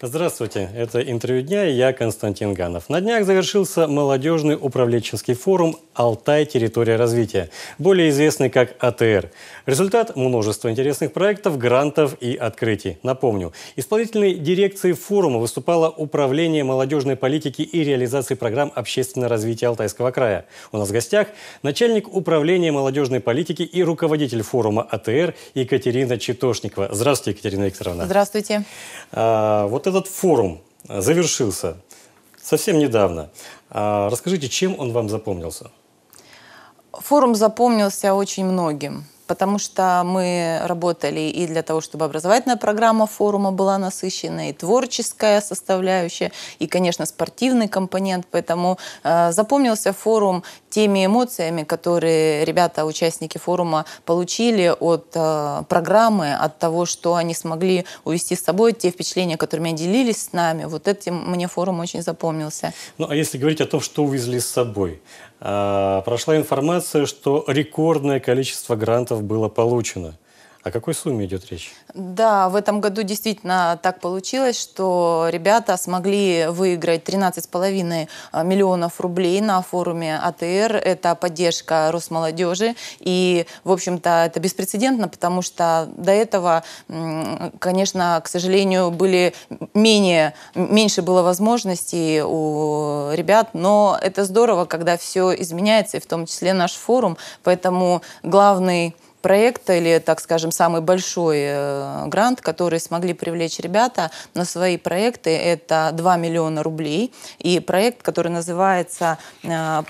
Здравствуйте, это интервью дня, я Константин Ганов. На днях завершился молодежный управленческий форум «Алтай. Территория развития», более известный как АТР. Результат – множество интересных проектов, грантов и открытий. Напомню, исполнительной дирекцией форума выступало Управление молодежной политики и реализации программ общественного развития Алтайского края. У нас в гостях начальник Управления молодежной политики и руководитель форума АТР Екатерина Читошникова. Здравствуйте, Екатерина Викторовна. Здравствуйте. А, вот этот форум завершился совсем недавно. А, расскажите, чем он вам запомнился? Форум запомнился очень многим потому что мы работали и для того, чтобы образовательная программа форума была насыщена, и творческая составляющая, и, конечно, спортивный компонент, поэтому э, запомнился форум теми эмоциями, которые ребята, участники форума, получили от э, программы, от того, что они смогли увести с собой, те впечатления, которыми они делились с нами. Вот этим мне форум очень запомнился. Ну, а если говорить о том, что увезли с собой, э, прошла информация, что рекордное количество грантов грантов было получено. О какой сумме идет речь? Да, в этом году действительно так получилось, что ребята смогли выиграть 13,5 э, миллионов рублей на форуме АТР. Это поддержка Росмолодежи. И, в общем-то, это беспрецедентно, потому что до этого, конечно, к сожалению, были менее, меньше было возможностей у ребят, но это здорово, когда все изменяется, и в том числе наш форум. Поэтому главный проекта или, так скажем, самый большой э, грант, который смогли привлечь ребята на свои проекты, это 2 миллиона рублей. И проект, который называется э,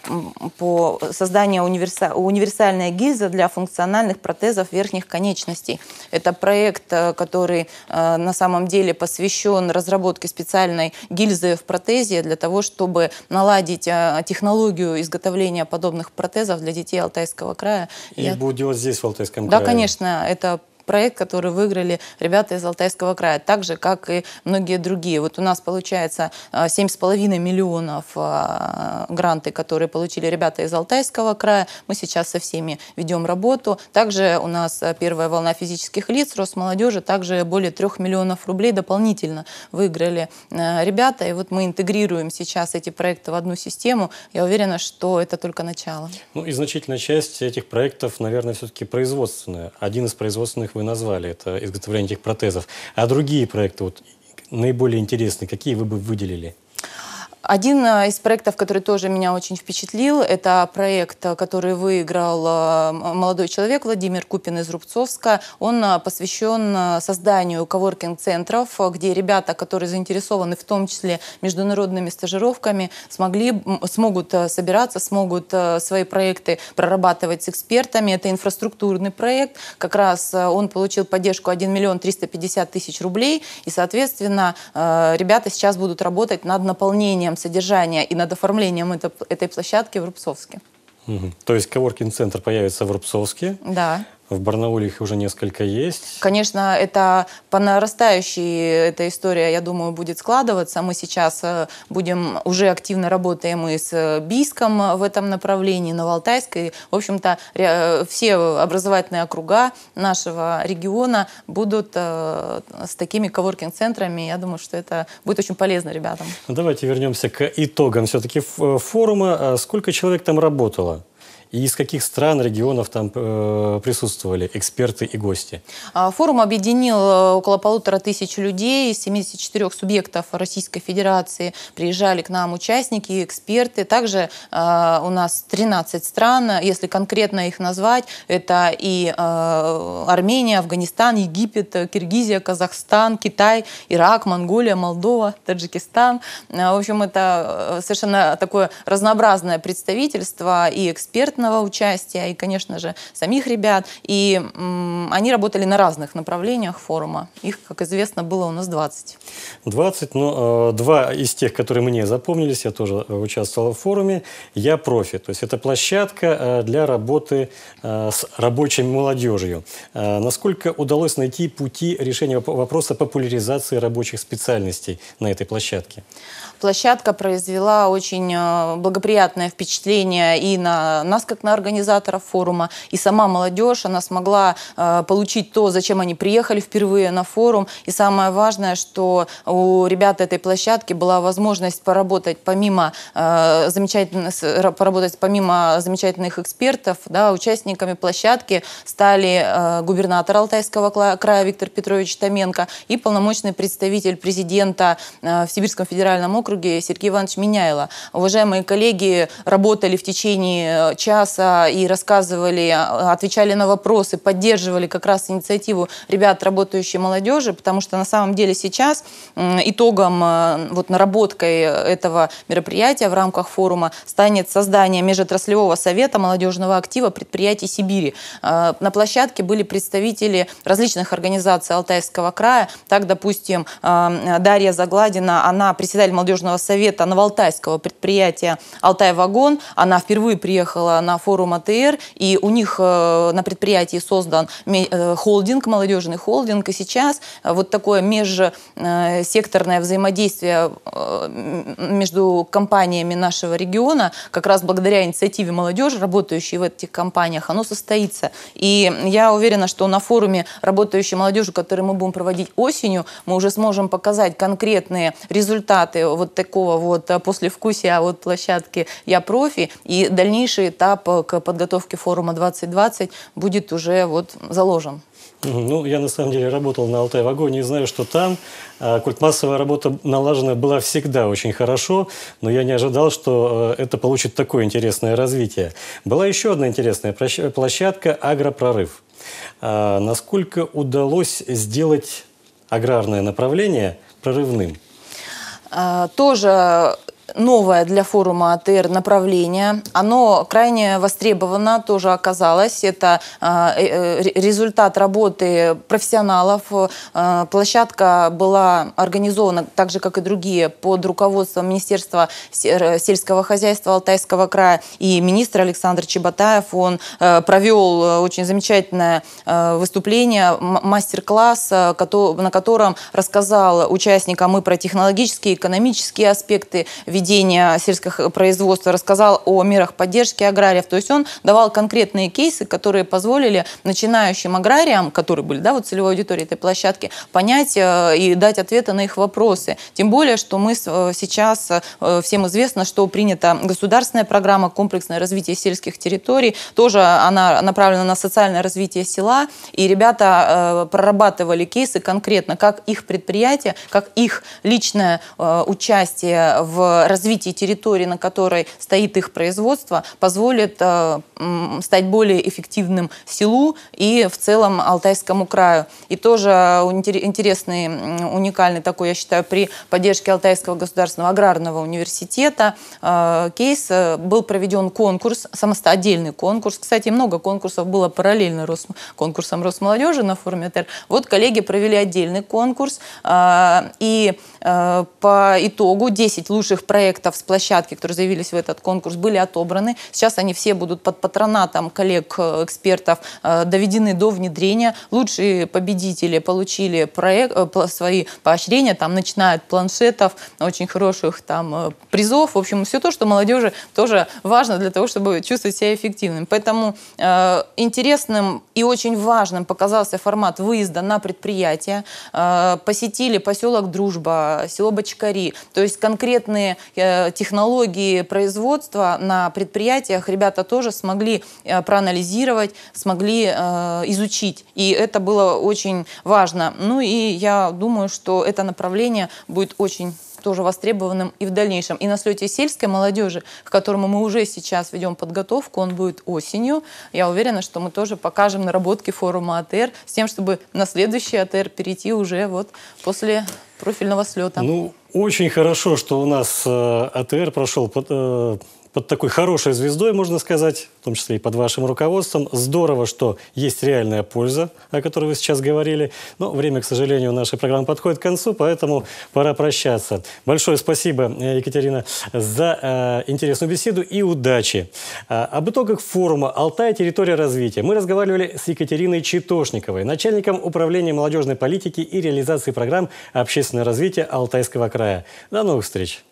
по созданию универса... универсальная гильза для функциональных протезов верхних конечностей. Это проект, э, который на самом деле посвящен разработке специальной гильзы в протезе для того, чтобы наладить технологию изготовления подобных протезов для детей Алтайского края. И Я... будет делать здесь, в Алтайском работой с Да, конечно, это проект, который выиграли ребята из Алтайского края, так же, как и многие другие. Вот у нас получается 7,5 э, миллионов э, гранты, которые получили ребята из Алтайского края. Мы сейчас со всеми ведем работу. Также у нас э, первая волна физических лиц, рост молодежи. также более 3 миллионов рублей дополнительно выиграли ребята. И вот мы интегрируем сейчас эти проекты в одну систему. Я уверена, что это только начало. Ну и значительная часть этих проектов, наверное, все-таки производственная. Один из производственных вы назвали, это изготовление этих протезов. А другие проекты, вот, наиболее интересные, какие вы бы выделили? Один э, из проектов, который тоже меня очень впечатлил, это проект, э, который выиграл э, молодой человек Владимир Купин из Рубцовска. Он посвящен созданию коворкинг-центров, где ребята, которые заинтересованы в том числе международными стажировками, смогли, смогут собираться, смогут свои проекты прорабатывать с экспертами. Это инфраструктурный проект. Как раз он получил поддержку 1 миллион 350 тысяч рублей. И, соответственно, ребята сейчас будут работать над наполнением содержания и над оформлением это, этой площадки в Рубцовске. Угу. То есть коворкинг-центр появится в Рубцовске. Да. В Барнауле их уже несколько есть. Конечно, это по нарастающей эта история, я думаю, будет складываться. Мы сейчас э, будем уже активно работаем и с э, Бийском в этом направлении, на Новоалтайской. В общем-то, э, все образовательные округа нашего региона будут с такими коворкинг-центрами. Я думаю, что это будет очень полезно ребятам. Давайте вернемся к итогам все-таки форума. А сколько человек там работало? и из каких стран, регионов там э, присутствовали эксперты и гости? А, форум объединил э, около полутора тысяч людей из 74 субъектов Российской Федерации. Приезжали к нам участники и эксперты. Также э, у нас 13 стран, если конкретно их назвать, это и э, Армения, Афганистан, Египет, Киргизия, Казахстан, Китай, Ирак, Монголия, Молдова, Таджикистан. Э, в общем, это э, совершенно такое разнообразное представительство и эксперты экспертного участия и, конечно же, самих ребят. И они работали на разных направлениях форума. Их, как известно, было у нас 20. 20, но э, два из тех, которые мне запомнились, я тоже участвовал в форуме, я профи. То есть это площадка э, для работы э, с рабочей молодежью. Э, насколько удалось найти пути решения вопроса популяризации рабочих специальностей на этой площадке? Площадка произвела очень благоприятное впечатление и на нас, как на организаторов форума, и сама молодежь, она смогла э, получить то, зачем они приехали впервые на форум. И самое важное, что у ребят этой площадки была возможность поработать помимо э, замечательных, поработать помимо замечательных экспертов, да, участниками площадки стали э, губернатор Алтайского края Виктор Петрович Томенко и полномочный представитель президента э, в Сибирском федеральном округе Сергей Иванович Меняйло Уважаемые коллеги работали в течение часа э, часа и рассказывали, а, отвечали на вопросы, поддерживали как раз инициативу ребят, работающей молодежи, потому что на самом деле сейчас итогом а, вот наработкой этого мероприятия в рамках форума станет создание межотраслевого совета молодежного актива предприятий Сибири. А, на площадке были представители различных организаций Алтайского края. Так, допустим, Дарья Загладина, она председатель молодежного совета Новоалтайского предприятия «Алтай-вагон». Она впервые приехала на форум АТР, и у них э, на предприятии создан э, холдинг, молодежный холдинг, и сейчас э, вот такое межсекторное взаимодействие между компаниями нашего региона, как раз благодаря инициативе молодежи, работающей в этих компаниях, оно состоится. И я уверена, что на форуме работающей молодежи, который мы будем проводить осенью, мы уже сможем показать конкретные результаты вот такого вот послевкусия вот площадки «Я профи» и дальнейший этап этап к подготовке форума 2020 будет уже вот заложен. Ну, я на самом деле работал на Алтай-вагоне и знаю, что там э, культмассовая работа налажена была всегда очень хорошо, но я не ожидал, что э, это получит такое интересное развитие. Была еще одна интересная площадка «Агропрорыв». Э, насколько удалось сделать аграрное направление прорывным? А, тоже новое для форума АТР направление. Оно крайне востребовано тоже оказалось. Это а, э, э, результат работы профессионалов. Э, площадка была организована, так же, как и другие, под руководством Министерства сельского хозяйства Алтайского края и министр Александр Чеботаев. Он провел очень замечательное выступление, мастер-класс, на котором рассказал участникам и про технологические, экономические аспекты ведения сельского производства, рассказал о мерах поддержки аграриев. То есть он давал конкретные кейсы, которые позволили начинающим аграриям, которые были да, вот целевой аудиторией этой площадки, понять э, и дать ответы на их вопросы. Тем более, что мы э, сейчас, э, всем известно, что принята государственная программа комплексное развитие сельских территорий. Тоже она направлена на социальное развитие села. И ребята прорабатывали кейсы конкретно, как их предприятие, как их личное участие в развитие территории, на которой стоит их производство, позволит э, стать более эффективным селу и в целом Алтайскому краю. И тоже интересный, уникальный такой, я считаю, при поддержке Алтайского государственного аграрного университета э, кейс э, был проведен конкурс, самостоятельный конкурс. Кстати, много конкурсов было параллельно конкурсам Росмолодежи на форуме ТР. Вот коллеги провели отдельный конкурс, и по итогу 10 лучших проектов проектов с площадки, которые заявились в этот конкурс, были отобраны. Сейчас они все будут под патронатом коллег-экспертов э, э, доведены до внедрения. Лучшие победители получили проект, э, свои поощрения, там, начинают планшетов, очень хороших там призов. В общем, все то, что молодежи тоже важно для того, чтобы чувствовать себя эффективным. Поэтому э, интересным и очень важным показался формат выезда на предприятие. Э, посетили поселок Дружба, село Бочкари. То есть конкретные Э, технологии производства на предприятиях ребята тоже смогли э, проанализировать, смогли э, изучить. И это было очень важно. Ну и я думаю, что это направление будет очень тоже востребованным и в дальнейшем. И на слете сельской молодежи, к которому мы уже сейчас ведем подготовку, он будет осенью. Я уверена, что мы тоже покажем наработки форума АТР с тем, чтобы на следующий АТР перейти уже вот после профильного слета. Ну, очень хорошо, что у нас э, АТР прошел э, под такой хорошей звездой, можно сказать, в том числе и под вашим руководством. Здорово, что есть реальная польза, о которой вы сейчас говорили. Но время, к сожалению, нашей программы подходит к концу, поэтому пора прощаться. Большое спасибо, э, Екатерина, за э, интересную беседу и удачи. Э, об итогах форума «Алтай. Территория развития» мы разговаривали с Екатериной Читошниковой, начальником управления молодежной политики и реализации программ общественного развития Алтайского края. До новых встреч!